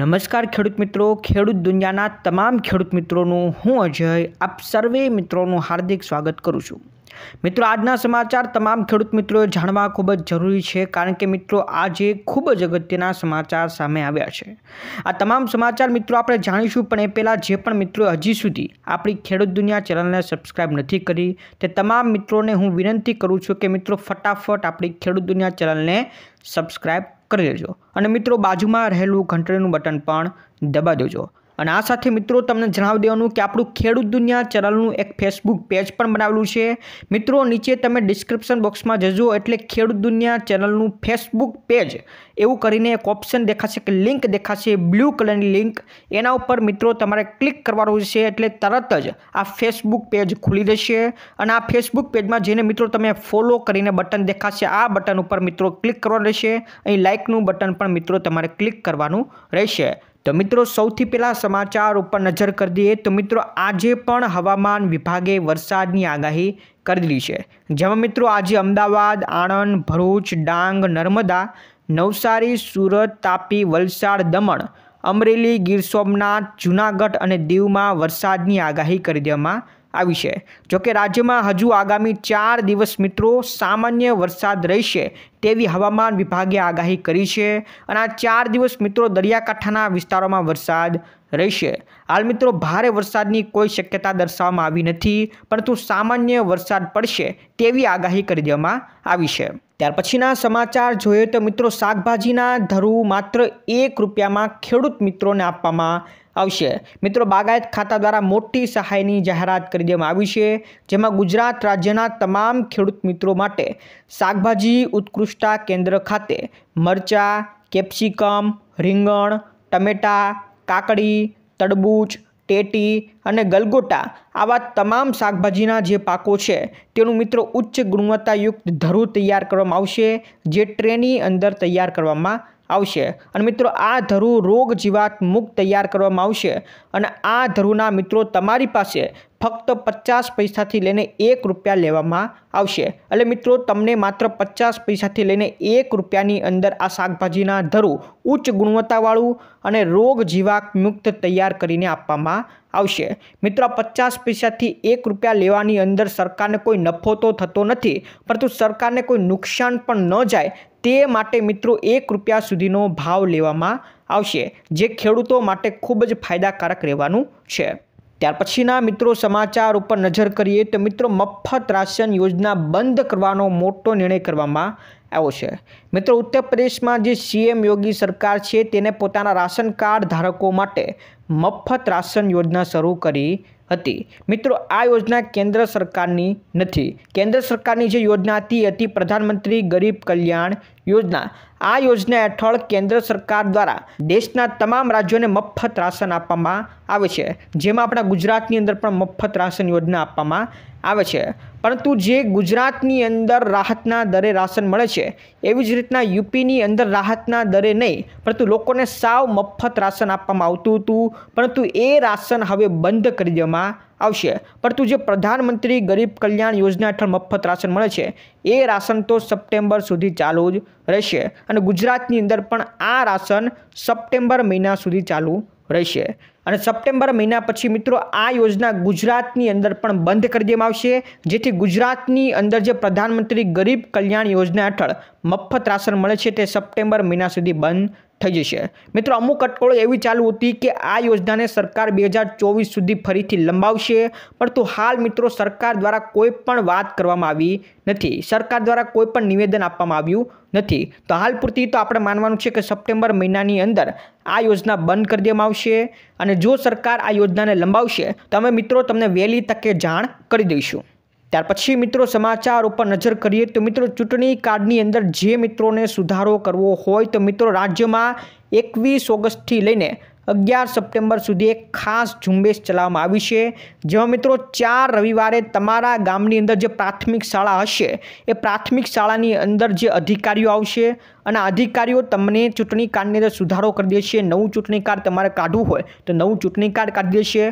નમસ્કાર ખેડૂત મિત્રો ખેડૂત દુનિયાના તમામ ખેડૂત મિત્રોનું હું અજય આપ સર્વે મિત્રોનું હાર્દિક સ્વાગત કરું છું મિત્રો આજના સમાચાર તમામ ખેડૂત મિત્રોએ જાણવા ખૂબ જ જરૂરી છે કારણ કે મિત્રો આજે ખૂબ જ અગત્યના સમાચાર સામે આવ્યા છે આ તમામ સમાચાર મિત્રો આપણે જાણીશું પણ એ પહેલાં જે પણ મિત્રો હજી સુધી આપણી ખેડૂત દુનિયા ચેનલને સબસ્ક્રાઇબ નથી કરી તે તમામ મિત્રોને હું વિનંતી કરું છું કે મિત્રો ફટાફટ આપણી ખેડૂત દુનિયા ચેનલને સબસ્ક્રાઇબ કરી દેજો અને મિત્રો બાજુમાં રહેલું ઘંટડીનું બટન પણ દબાવી દેજો અને આ સાથે મિત્રો તમને જણાવી દેવાનું કે આપણું ખેડૂત દુનિયા ચેનલનું એક ફેસબુક પેજ પણ બનાવેલું છે મિત્રો નીચે તમે ડિસ્ક્રિપ્શન બોક્સમાં જજો એટલે ખેડૂત દુનિયા ચેનલનું ફેસબુક પેજ એવું કરીને એક ઓપ્શન દેખાશે કે લિંક દેખાશે બ્લુ કલરની લિંક એના ઉપર મિત્રો તમારે ક્લિક કરવાનું છે એટલે તરત જ આ ફેસબુક પેજ ખુલી જશે અને આ ફેસબુક પેજમાં જઈને મિત્રો તમે ફોલો કરીને બટન દેખાશે આ બટન ઉપર મિત્રો ક્લિક કરવાનું રહેશે અહીં લાઇકનું બટન પણ મિત્રો તમારે ક્લિક કરવાનું રહેશે તો મિત્રો સૌથી પહેલાં સમાચાર ઉપર નજર કરી દઈએ તો મિત્રો આજે પણ હવામાન વિભાગે વરસાદની આગાહી કરી દીધી છે જેમાં મિત્રો આજે અમદાવાદ આણંદ ભરૂચ ડાંગ નર્મદા નવસારી સુરત તાપી વલસાડ દમણ અમરેલી ગીર સોમનાથ જૂનાગઢ અને દીવમાં વરસાદની આગાહી કરી દેવામાં આવી છે જોકે રાજ્યમાં હજુ આગામી ચાર દિવસ મિત્રો સામાન્ય વરસાદ રહેશે તેવી હવામાન વિભાગે આગાહી કરી છે અને આ ચાર દિવસ મિત્રો દરિયાકાંઠાના વિસ્તારોમાં વરસાદ રહેશે હાલ મિત્રો ભારે વરસાદની કોઈ શક્યતા દર્શાવવામાં આવી નથી પરંતુ સામાન્ય વરસાદ પડશે તેવી આગાહી કરી દેવામાં આવી છે ત્યાર પછીના સમાચાર જોઈએ તો મિત્રો શાકભાજીના ધરું માત્ર એક રૂપિયામાં ખેડૂત મિત્રોને આપવામાં આવશે મિત્રો બાગાયત ખાતા દ્વારા મોટી સહાયની જાહેરાત કરી દેવામાં આવી છે જેમાં ગુજરાત રાજ્યના તમામ ખેડૂત મિત્રો માટે શાકભાજી ઉત્કૃષ્ટતા કેન્દ્ર ખાતે મરચાં કેપ્સિકમ રીંગણ ટમેટાં કાકડી તડબૂચ ટેટી અને ગલગોટા આવા તમામ શાકભાજીના જે પાકો છે તેનું મિત્રો ઉચ્ચ ગુણવત્તાયુક્ત ધરું તૈયાર કરવામાં આવશે જે ટ્રેની અંદર તૈયાર કરવામાં આવશે અને મિત્રો આ ધરુ રોગ જીવાત મુક્ત તૈયાર કરવામાં આવશે અને આ ધરુના મિત્રો તમારી પાસે ફક્ત પચાસ પૈસાથી લઈને એક રૂપિયા લેવામાં આવશે એટલે મિત્રો તમને માત્ર પચાસ પૈસાથી લઈને એક રૂપિયાની અંદર આ શાકભાજીના ધરુ ઉચ્ચ ગુણવત્તાવાળું અને રોગ જીવાત મુક્ત તૈયાર કરીને આપવામાં આવશે મિત્રો પચાસ પૈસાથી એક રૂપિયા લેવાની અંદર સરકારને કોઈ નફો તો થતો નથી પરંતુ સરકારને કોઈ નુકસાન પણ ન જાય તે માટે મિત્રો એક રૂપિયા સુધીનો ભાવ લેવામાં આવશે જે ખેડૂતો માટે ખૂબ જ ફાયદાકારક રહેવાનું છે ત્યાર પછીના મિત્રો સમાચાર ઉપર નજર કરીએ તો મિત્રો મફત રાશન યોજના બંધ કરવાનો મોટો નિર્ણય કરવામાં આવ્યો છે મિત્રો ઉત્તર પ્રદેશમાં જે સીએમ યોગી સરકાર છે તેને પોતાના રાશન કાર્ડ ધારકો માટે મફત રાશન યોજના શરૂ કરી હતી મિત્રો આ યોજના કેન્દ્ર સરકારની નથી કેન્દ્ર સરકારની જે યોજના હતી હતી પ્રધાનમંત્રી ગરીબ કલ્યાણ યોજના આ યોજના હેઠળ કેન્દ્ર સરકાર દ્વારા દેશના તમામ રાજ્યોને મફત રાશન આપવામાં આવે છે જેમાં આપણા ગુજરાતની અંદર પણ મફત રાશન યોજના આપવામાં આવે છે પરંતુ જે ગુજરાતની અંદર રાહતના દરે રાશન મળે છે એવી જ રીતના યુપીની અંદર રાહતના દરે નહીં પરંતુ લોકોને સાવ મફત રાશન આપવામાં આવતું હતું પરંતુ એ રાશન હવે બંધ કરી દેવામાં કરવામાં આવશે પરંતુ જે પ્રધાનમંત્રી ગરીબ કલ્યાણ યોજના હેઠળ મફત રાશન મળે છે એ રાશન તો સપ્ટેમ્બર સુધી ચાલુ જ રહેશે અને ગુજરાતની અંદર પણ આ રાશન સપ્ટેમ્બર મહિના સુધી ચાલુ રહેશે અને સપ્ટેમ્બર મહિના પછી મિત્રો આ યોજના ગુજરાતની અંદર પણ બંધ કરી દેવામાં આવશે જેથી ગુજરાતની અંદર જે પ્રધાનમંત્રી ગરીબ કલ્યાણ યોજના હેઠળ મફત રાશન મળે છે તે સપ્ટેમ્બર મહિના સુધી બંધ થઈ જશે મિત્રો અમુક અટકળો એવી ચાલુ હતી કે આ યોજનાને સરકાર બે સુધી ફરીથી લંબાવશે પરંતુ હાલ મિત્રો સરકાર દ્વારા કોઈ પણ વાત કરવામાં આવી નથી સરકાર દ્વારા કોઈ પણ નિવેદન આપવામાં આવ્યું નથી તો હાલ પૂરતી તો આપણે માનવાનું છે કે સપ્ટેમ્બર મહિનાની અંદર આ યોજના બંધ કરી દેવામાં આવશે અને જો સરકાર આ યોજનાને લંબાવશે તો અમે મિત્રો તમને વહેલી તકે જાણ કરી દઈશું ત્યાર પછી મિત્રો સમાચાર ઉપર નજર કરીએ તો મિત્રો ચૂંટણી કાર્ડની અંદર જે મિત્રોને સુધારો કરવો હોય તો મિત્રો રાજ્યમાં એકવીસ ઓગસ્ટથી લઈને અગિયાર સપ્ટેમ્બર સુધી એક ખાસ ઝુંબેશ ચલાવવામાં આવી છે જેમાં મિત્રો ચાર રવિવારે તમારા ગામની અંદર જે પ્રાથમિક શાળા હશે એ પ્રાથમિક શાળાની અંદર જે અધિકારીઓ આવશે અને અધિકારીઓ તમને ચૂંટણી કાર્ડની અંદર સુધારો કરી દેશે નવું ચૂંટણી કાર્ડ તમારે કાઢવું હોય તો નવું ચૂંટણી કાર્ડ કાઢી દેશે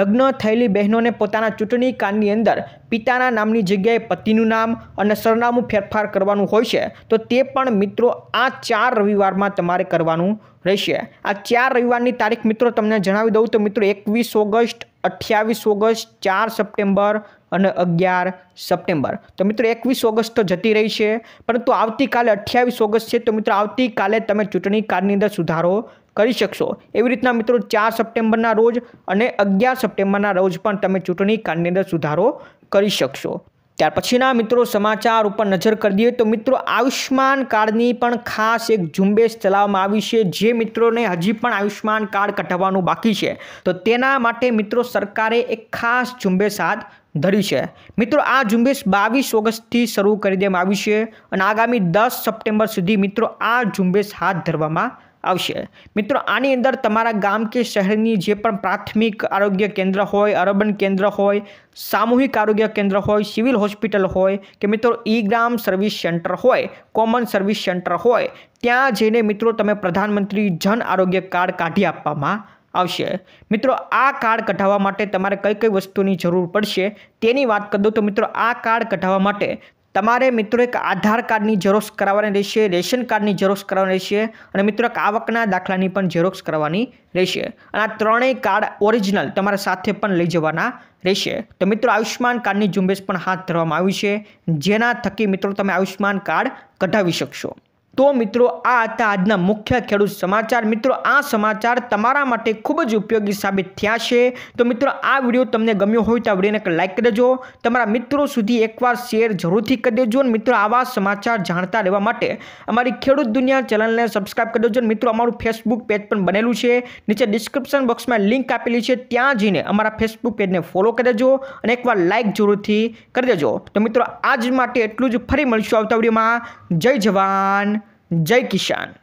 લગ્ન થયેલી બહેનોને પોતાના ચૂંટણી કાર્ડની અંદર પિતાના નામની જગ્યાએ પતિનું નામ અને સરનામું ફેરફાર કરવાનું હોય છે તો તે પણ મિત્રો આ ચાર રવિવારમાં તમારે કરવાનું રહેશે આ ચાર રવિવારની તારીખ મિત્રો તમને જણાવી દઉં તો મિત્રો એકવીસ ઓગસ્ટ અઠ્યાવીસ ઓગસ્ટ ચાર સપ્ટેમ્બર અને અગિયાર સપ્ટેમ્બર તો મિત્રો એકવીસ ઓગસ્ટ તો જતી રહી છે પરંતુ આવતીકાલે અઠ્યાવીસ ઓગસ્ટ છે તો મિત્રો આવતીકાલે તમે ચૂંટણી કાર્ડની અંદર સુધારો કરી શકશો એવી રીતના મિત્રો ચાર સપ્ટેમ્બરના રોજ અને અગિયાર સપ્ટેમ્બરના રોજ પણ તમે ચૂંટણી કાર્ડની અંદર સુધારો કરી શકશો ત્યાર પછીના મિત્રો સમાચાર ઉપર નજર કરી દઈએ તો મિત્રો આયુષ્માન કાર્ડની પણ ખાસ એક ઝુંબેશ ચલાવવામાં આવી છે જે મિત્રોને હજી પણ આયુષ્યમાન કાર્ડ કઢાવવાનું બાકી છે તો તેના માટે મિત્રો સરકારે એક ખાસ ઝુંબેશ હાથ ધરી છે મિત્રો આ ઝુંબેશ બાવીસ ઓગસ્ટથી શરૂ કરી દેવામાં આવી છે અને આગામી દસ સપ્ટેમ્બર સુધી મિત્રો આ ઝુંબેશ હાથ ધરવામાં આવશે મિત્રો આની અંદર તમારા ગામ કે શહેરની જે પણ પ્રાથમિક આરોગ્ય કેન્દ્ર હોય અર્બન કેન્દ્ર હોય સામૂહિક આરોગ્ય કેન્દ્ર હોય સિવિલ હોસ્પિટલ હોય કે મિત્રો ઈ ગ્રામ સર્વિસ સેન્ટર હોય કોમન સર્વિસ સેન્ટર હોય ત્યાં જઈને મિત્રો તમે પ્રધાનમંત્રી જન આરોગ્ય કાર્ડ કાઢી આપવામાં આવશે મિત્રો આ કાર્ડ કઢાવવા માટે તમારે કઈ કઈ વસ્તુની જરૂર પડશે તેની વાત કરું તો મિત્રો આ કાર્ડ કઢાવવા માટે તમારે મિત્રો એક આધાર કાર્ડની ઝેરોક્ષ કરાવવાની રહેશે રેશન કાર્ડની ઝેરોક્ષ કરાવવાની રહેશે અને મિત્રો એક આવકના દાખલાની પણ ઝેરોક્ષ કરવાની રહેશે અને આ ત્રણેય કાર્ડ ઓરિજિનલ તમારા સાથે પણ લઈ જવાના રહેશે તો મિત્રો આયુષ્માન કાર્ડની ઝુંબેશ પણ હાથ ધરવામાં આવી છે જેના થકી મિત્રો તમે આયુષ્યમાન કાર્ડ કઢાવી શકશો તો મિત્રો આ હતા આજના મુખ્ય ખેડૂત સમાચાર મિત્રો આ સમાચાર તમારા માટે ખૂબ જ ઉપયોગી સાબિત થયા છે તો મિત્રો આ વિડીયો તમને ગમ્યો હોય તો આ વિડીયોને એક લાઇક કરી દેજો તમારા મિત્રો સુધી એકવાર શેર જરૂરથી કરી દેજો અને મિત્રો આવા સમાચાર જાણતા રહેવા માટે અમારી ખેડૂત દુનિયા ચેનલને સબસ્ક્રાઇબ કરી દેજો અને મિત્રો અમારું ફેસબુક પેજ પણ બનેલું છે નીચે ડિસ્ક્રિપ્શન બોક્સમાં લિંક આપેલી છે ત્યાં જઈને અમારા ફેસબુક પેજને ફોલો કરી દેજો અને એકવાર લાઇક જરૂરથી કરી દેજો તો મિત્રો આજ માટે એટલું જ ફરી મળીશું આવતા વિડીયોમાં જય જવાન જય કિસાન